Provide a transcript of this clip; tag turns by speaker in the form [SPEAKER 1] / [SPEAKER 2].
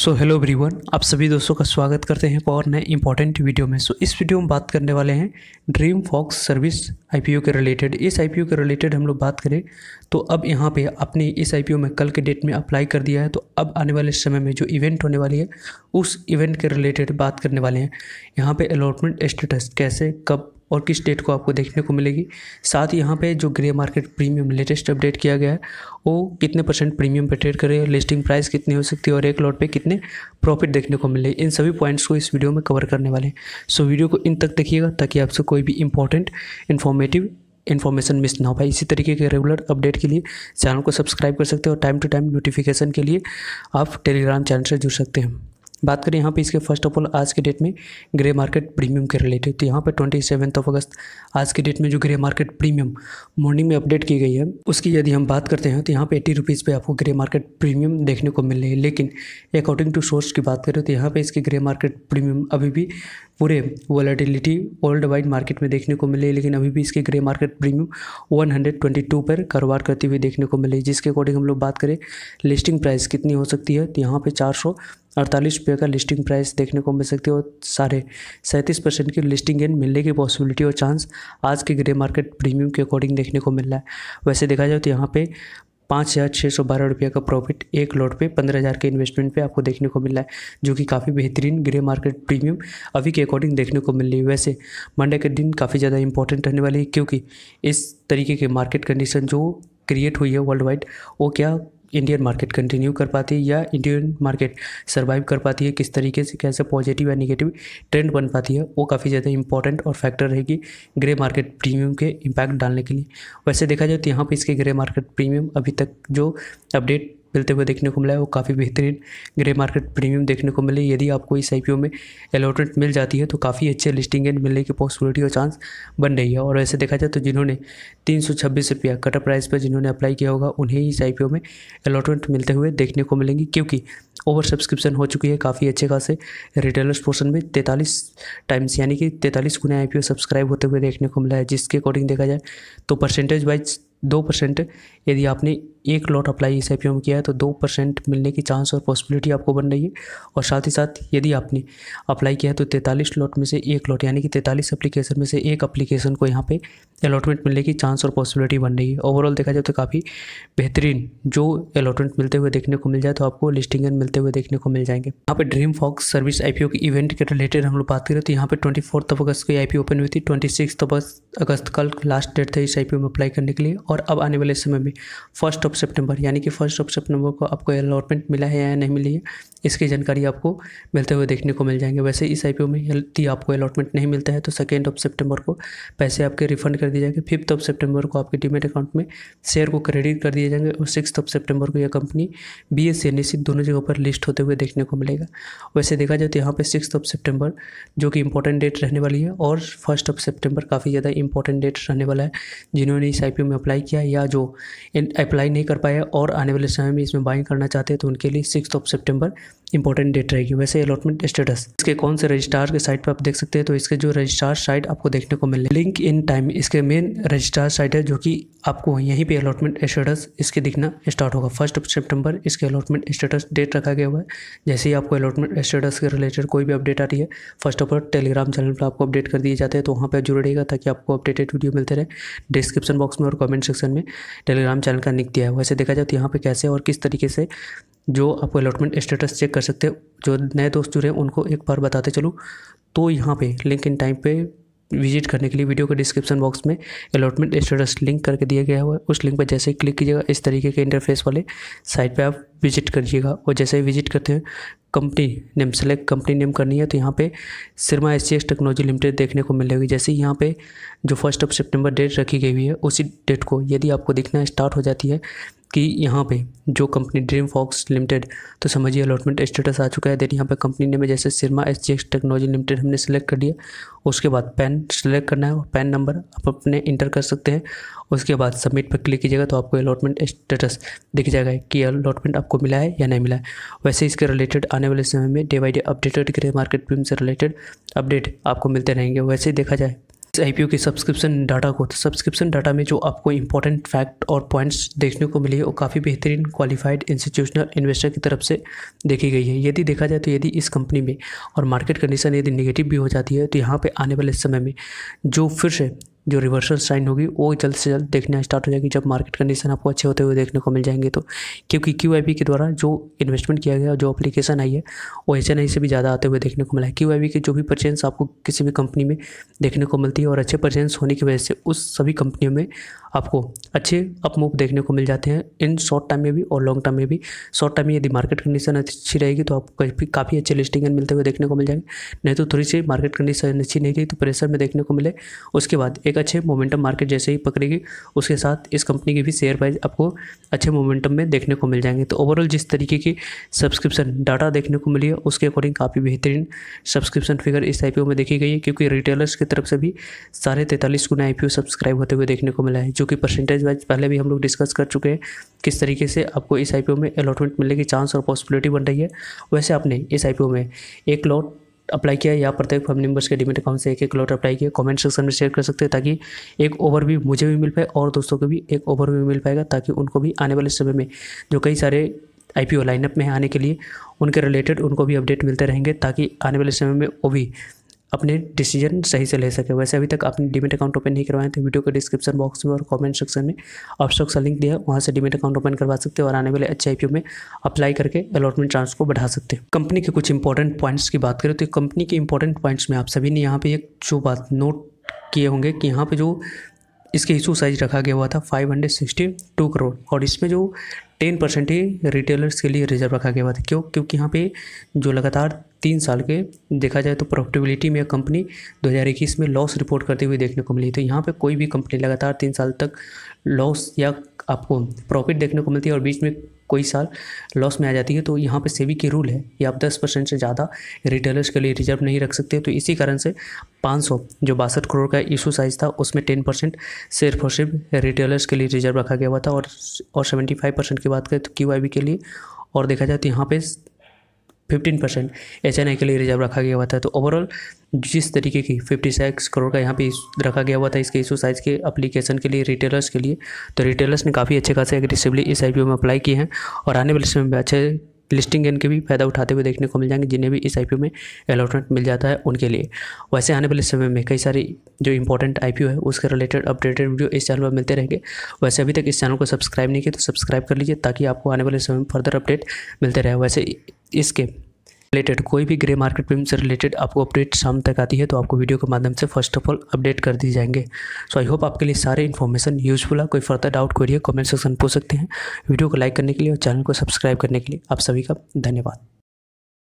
[SPEAKER 1] so hello everyone आप सभी दोस्तों का स्वागत करते हैं और नए इंपॉर्टेंट वीडियो में सो so, इस वीडियो में बात करने वाले हैं ड्रीम फॉक्स सर्विस आईपीओ के रिलेटेड इस आईपीओ के रिलेटेड हम लोग बात करें तो अब यहाँ पे आपने इस आईपीओ में कल के डेट में अप्लाई कर दिया है तो अब आने वाले समय में जो इवेंट होने वाली है उस इवेंट के रिलेटेड बात करने वाले हैं यहाँ पर अलॉटमेंट स्टेटस कैसे कब और किस डेट को आपको देखने को मिलेगी साथ ही यहाँ पे जो grey market premium latest update किया गया है वो कितने परसेंट प्रीमियम पर ट्रेड करे लिस्टिंग प्राइस कितनी हो सकती है और एक लॉट पे कितने प्रॉफिट देखने को मिले इन सभी पॉइंट्स को इस वीडियो में कवर करने वाले हैं सो वीडियो को इन तक देखिएगा ताकि आपसे कोई भी इंपॉर्टेंट इन्फॉर्मेटिव इन्फॉर्मेशन मिस ना हो पाए इसी तरीके के रेगुलर अपडेट के लिए चैनल को सब्सक्राइब कर सकते हैं और टाइम टू टाइम नोटिफिकेशन के लिए आप टेलीग्राम चैनल से जुड़ सकते हैं बात करें यहाँ पे इसके फर्स्ट ऑफ ऑल आज के डेट में ग्रे मार्केट प्रीमियम के रिलेटेड तो यहाँ पे ट्वेंटी सेवन्थ ऑफ अगस्त आज के डेट में जो ग्रे मार्केट प्रीमियम मॉर्निंग में अपडेट की गई है उसकी यदि हम बात करते हैं तो यहाँ पे एट्टी रुपीज़ पर आपको ग्रे मार्केट प्रीमियम देखने को मिल रही है लेकिन अकॉर्डिंग टू सोर्स की बात करें तो यहाँ पर इसकी ग्रे मार्केट प्रीमियम अभी भी पूरे वॉलेटिलिटी वर्ल्ड वाइड मार्केट में देखने को मिले है लेकिन अभी भी इसकी ग्रे मार्केट प्रीमियम वन पर कारोबार करती हुई देखने को मिली जिसके अकॉर्डिंग हम लोग बात करें लिस्टिंग प्राइस कितनी हो सकती है तो यहाँ पर चार अड़तालीस रुपये का लिस्टिंग प्राइस देखने को मिल सकती है और सारे सैंतीस परसेंट की लिस्टिंग गेन मिलने की पॉसिबिलिटी और चांस आज के ग्रे मार्केट प्रीमियम के अकॉर्डिंग देखने को मिल रहा है वैसे देखा जाए तो यहाँ पे पाँच हज़ार छः सौ बारह रुपये का प्रॉफिट एक लॉट पे पंद्रह हज़ार के इन्वेस्टमेंट पे आपको देखने को मिल रहा है जो कि काफ़ी बेहतरीन ग्रे मार्केट प्रीमियम अभी के अकॉर्डिंग देखने को मिल रही है वैसे मंडे के दिन काफ़ी ज़्यादा इंपॉर्टेंट रहने वाली है क्योंकि इस तरीके के मार्केट कंडीशन जो क्रिएट हुई है वर्ल्ड वाइड वो क्या इंडियन मार्केट कंटिन्यू कर पाती है या इंडियन मार्केट सर्वाइव कर पाती है किस तरीके से कैसे पॉजिटिव या नेगेटिव ट्रेंड बन पाती है वो काफ़ी ज़्यादा इंपॉर्टेंट और फैक्टर रहेगी ग्रे मार्केट प्रीमियम के इम्पैक्ट डालने के लिए वैसे देखा जाए तो यहाँ पर इसके ग्रे मार्केट प्रीमियम अभी तक जो अपडेट मिलते हुए देखने को मिला है वो काफ़ी बेहतरीन ग्रे मार्केट प्रीमियम देखने को मिले यदि आपको इस आई में अलॉटमेंट मिल जाती है तो काफ़ी अच्छे लिस्टिंग मिलने की पॉसिबिलिटी और चांस बन रही है और वैसे देखा जाए तो जिन्होंने तीन सौ छब्बीस रुपया कटर प्राइस पर जिन्होंने अप्लाई किया होगा उन्हें इस आई में अलॉटमेंट मिलते हुए देखने को मिलेंगी क्योंकि ओवर सब्सक्रिप्शन हो चुकी है काफ़ी अच्छे खासे रिटेलर्स पोर्सन में तैंतालीस टाइम्स यानी कि तैंतालीस गुना आई सब्सक्राइब होते हुए देखने को मिला है जिसके अकॉर्डिंग देखा जाए तो परसेंटेज वाइज दो परसेंट यदि आपने एक लॉट अप्लाई इस में किया है तो दो परसेंट मिलने की चांस और पॉसिबिलिटी आपको बन रही है और साथ ही साथ यदि आपने अप्लाई किया है तो तैंतालीस लॉट में से एक लॉट यानी कि तैंतालीस एप्लीकेशन में से एक अप्लीकेशन को यहाँ पे अलॉटमेंट मिलने की चांस और पॉसिबिलिटी बन रही है ओवरऑल देखा जाए तो काफ़ी बेहतरीन जो अलॉटमेंट मिलते हुए देखने को मिल जाए तो आपको लिस्टिंग मिलते हुए देखने को मिल जाएंगे यहाँ पर ड्रीम फॉक्स सर्विस आई के इवेंट के रिलेटेड हम लोग बात करें तो यहाँ पर ट्वेंटी फोर्थ ऑफ अगस्त को आई ओपन हुई थी ट्वेंटी सिक्स अगस्त कल लास्ट डेट था इस आई में अप्लाई करने के लिए और अब आने वाले समय में फर्स्ट ऑफ सेप्टेम्बर यानी कि फर्स्ट ऑफ सेप्टेम्बर को आपको अलॉटमेंट मिला है या नहीं मिली है इसकी जानकारी आपको मिलते हुए देखने को मिल जाएंगे वैसे इस आई में यदि आपको अलॉटमेंट नहीं मिलता है तो सेकेंड ऑफ सेप्टेम्बर को पैसे आपके रिफंड कर दिए जाएंगे फिफ्थ ऑफ सेप्टेम्बर को आपके डीमेट अकाउंट में शेयर को क्रेडिट कर दिए जाएंगे और सिक्स ऑफ सेप्टेम्बर को यह कंपनी बी एस एस दोनों जगह पर लिस्ट होते हुए देखने को मिलेगा वैसे देखा जाए तो यहाँ पर सिक्स ऑफ सेप्टेम्बर जो कि इंपॉर्टेंट डेट रहने वाली है और फर्स्ट ऑफ सेप्टेम्बर काफ़ी ज़्यादा इंपॉर्टेंट डेट रहने वाला है जिन्होंने इस आई में अप्लाई अप्लाई किया या जो अप्लाई नहीं कर पाया और आने वाले समय में इसमें बाइंग करना चाहते हैं तो उनके लिए six of September important date रहेगी वैसे अलॉटमेंट स्टेटस इसके कौन से रजिस्ट्रार के साइट पर आप देख सकते हैं तो इसके जो रजिस्ट्रार साइट आपको देखने को मिले लिंक इन टाइम इसके मेन रजिस्ट्रार साइट है जो कि आपको यहीं पे अलॉटमेंट स्टेटस इसके दिखना स्टार्ट होगा फर्स्ट ऑफ सेप्टेम्बर इसके अलॉटमेंट स्टेटस डेट रखा गया हुआ है जैसे ही आपको अलॉटमेंट स्टेटस के रिलेटेड कोई भी अपडेट आ रही है first of all Telegram channel पर आपको अपडेट कर दिए जाते हैं तो वहाँ पर जुड़ेगा ताकि आपको अपडेटेड वीडियो मिलते रहे डिस्क्रिप्शन बॉक्स में और कमेंट सेक्शन में टेलीग्राम चैनल का निक दिया है वैसे देखा जाए तो यहाँ पर कैसे और किस तरीके से जो आपको अलॉटमेंट स्टेटस चेक कर सकते हैं जो नए दोस्त जुड़े हैं उनको एक बार बताते चलूँ तो यहाँ पे लिंक इन टाइम पे विजिट करने के लिए वीडियो के डिस्क्रिप्शन बॉक्स में अलॉटमेंट स्टेटस लिंक करके दिया गया हुआ है उस लिंक पर जैसे ही क्लिक कीजिएगा इस तरीके के इंटरफेस वाले साइट पे आप विजिट करिएगा और जैसे ही विजिट करते हैं company name select company name करनी है तो यहाँ पे सिरमा एस टेक्नोलॉजी लिमिटेड देखने को मिलेगी जैसे यहाँ पे जो फर्स्ट ऑफ सितंबर डेट रखी गई हुई है उसी डेट को यदि आपको दिखना स्टार्ट हो जाती है कि यहाँ पे जो कंपनी ड्रीम फॉक्स लिमिटेड तो समझिए अलॉटमेंट स्टेटस आ चुका है देन यहाँ पे कंपनी ने में जैसे Syrma S G X technology limited हमने सेलेक्ट कर लिया उसके बाद पैन सेलेक्ट करना है और पैन नंबर आप अपने इंटर कर सकते हैं उसके बाद सबमिट पर क्लिक कीजिएगा तो आपको अलॉटमेंट स्टेटस दिख जाएगा कि अलॉटमेंट आप आपको मिला है या नहीं मिला है वैसे इसके रिलेटेड आने वाले समय में day by day updated grey market प्रीम से रिलेटेड अपडेट आपको मिलते रहेंगे वैसे देखा जाए इस आई के सब्सक्रिप्शन डाटा को तो सब्सक्रिप्शन डाटा में जो आपको इंपॉर्टेंट फैक्ट और पॉइंट्स देखने को मिली है वो काफ़ी बेहतरीन क्वालिफाइड इंस्टीट्यूशनल इन्वेस्टर की तरफ से देखी गई है यदि देखा जाए तो यदि इस कंपनी में और मार्केट कंडीशन यदि निगेटिव भी हो जाती है तो यहाँ पर आने वाले समय में जो फिर से जो रिवर्सल साइन होगी वो जल्द से जल्द देखना स्टार्ट हो जाएगी जब मार्केट कंडीशन आपको अच्छे होते हुए देखने को मिल जाएंगे तो क्योंकि क्यू के द्वारा जो इन्वेस्टमेंट किया गया जो अप्लीकेशन आई है वो एच से भी ज़्यादा आते हुए देखने को मिला है क्यू के जो भी परचेंस आपको किसी भी कंपनी में देखने को मिलती है और अच्छे परचेंस होने की वजह से उस सभी कंपनियों में आपको अच्छे अपमूव देखने को मिल जाते हैं इन शॉर्ट टाइम में भी और लॉन्ग टर्म में भी शॉर्ट टर्म में यदि मार्केट कंडीशन अच्छी रहेगी तो आपको काफ़ी काफ़ी अच्छे लिस्टिंग मिलते हुए देखने को मिल जाएंगे नहीं तो थोड़ी सी मार्केट कंडीशन अच्छी नहीं रही तो प्रेशर में देखने को मिले उसके बाद एक अच्छे मोमेंटम मार्केट जैसे ही पकड़ेगी उसके साथ इस कंपनी के भी शेयर प्राइस आपको अच्छे मोमेंटम में देखने को मिल जाएंगे तो ओवरऑल जिस तरीके की सब्सक्रिप्शन डाटा देखने को मिली है उसके अकॉर्डिंग काफ़ी बेहतरीन सब्सक्रिप्शन फिगर इस आई में देखी गई है क्योंकि रिटेलर्स की तरफ से भी साढ़े तैंतालीस गुना आई सब्सक्राइब होते हुए देखने को मिला है जो कि परसेंटेज वाइज पहले भी हम लोग डिस्कस कर चुके हैं किस तरीके से आपको इस आई में अलॉटमेंट मिलने की चांस और पॉसिबिलिटी बन रही है वैसे आपने इस आई में एक लॉट अप्लाई किया या प्रत्येक फैमिली मेंबर्स के डिमेट अकाउंट से एक एक लॉट अप्लाई किया कमेंट सेक्शन में शेयर कर सकते हैं ताकि एक ओवरव्यू मुझे भी मिल पाए और दोस्तों को भी एक ओवरव्यू मिल पाएगा ताकि उनको भी आने वाले समय में जो कई सारे आई पी ओ लाइनअप में आने के लिए उनके रिलेटेड उनको भी अपडेट मिलते रहेंगे ताकि आने वाले समय में वो भी अपने डिसीजन सही से ले सके वैसे अभी तक आपने डिमेट अकाउंट ओपन नहीं करवाए तो वीडियो के डिस्क्रिप्शन बॉक्स में और कमेंट सेक्शन में ऑप्शॉक का लिंक दिया है वहाँ से डिमेट अकाउंट ओपन करवा सकते हैं और आने वाले अच्छे आई में अप्लाई करके अलॉटमेंट चांस को बढ़ा सकते हैं कंपनी के कुछ इंपॉर्टेंट पॉइंट्स की बात करें तो कंपनी के इंपॉर्टेंट पॉइंट्स में आप सभी ने यहाँ पर एक जो बात नोट किए होंगे कि यहाँ पर जो इसके इशू साइज रखा गया हुआ था फाइव करोड़ और इसमें जो टेन परसेंट ही रिटेलर्स के लिए रिजर्व रखा गया हुआ था क्यों क्योंकि यहाँ पे जो लगातार तीन साल के देखा जाए तो प्रॉफिटेबिलिटी में कंपनी 2021 में लॉस रिपोर्ट करते हुए देखने को मिली तो यहाँ पे कोई भी कंपनी लगातार तीन साल तक लॉस या आपको प्रॉफिट देखने को मिलती है और बीच में कोई साल लॉस में आ जाती है तो यहाँ पे सेवी की रूल है कि आप 10 परसेंट से ज़्यादा रिटेलर्स के लिए रिजर्व नहीं रख सकते तो इसी कारण से 500 जो बासठ करोड़ का इशू साइज था उसमें 10 परसेंट सिर्फ और सिर्फ रिटेलर्स के लिए रिजर्व रखा गया हुआ था और और 75 परसेंट की बात करें तो क्यू के लिए और देखा जाए तो यहाँ पे फिफ्टीन परसेंट एच के लिए रिजर्व रखा गया हुआ था तो ओवरऑल जिस तरीके की फिफ्टी सिक्स करोड़ का यहाँ पे रखा गया हुआ था इसके इशू साइज़ के अप्लीकेशन के लिए रिटेलर्स के लिए तो रिटेलर्स ने काफ़ी अच्छे खासे एग्रेसिवली इस आई में अप्लाई किए हैं और आने वाले समय में अच्छे लिस्टिंग गेन के भी फायदा उठाते हुए देखने को मिल जाएंगे जिन्हें भी इस आई में अलॉटमेंट मिल जाता है उनके लिए वैसे आने वाले समय में कई सारी जो इंपॉर्टेंट आई है उसके रिलेटेड अपडेटेड वीडियो इस चैनल पर मिलते रहेंगे वैसे अभी तक इस चैनल को सब्सक्राइब नहीं किया तो सब्सक्राइब कर लीजिए ताकि आपको आने वाले समय में फर्दर अपडेट मिलते रहे वैसे इसके रिलेटेड कोई भी ग्रे मार्केट फिल्म से रिलेटेड आपको अपडेट शाम तक आती है तो आपको वीडियो के माध्यम से फर्स्ट ऑफ ऑल अपडेट कर दी जाएंगे सो आई होप आपके लिए सारे इन्फॉर्मेशन यूजफुल है कोई फर्दर डाउट कोई कमेंट सेक्शन पूछ सकते हैं वीडियो को लाइक करने के लिए और चैनल को सब्सक्राइब करने के लिए आप सभी का धन्यवाद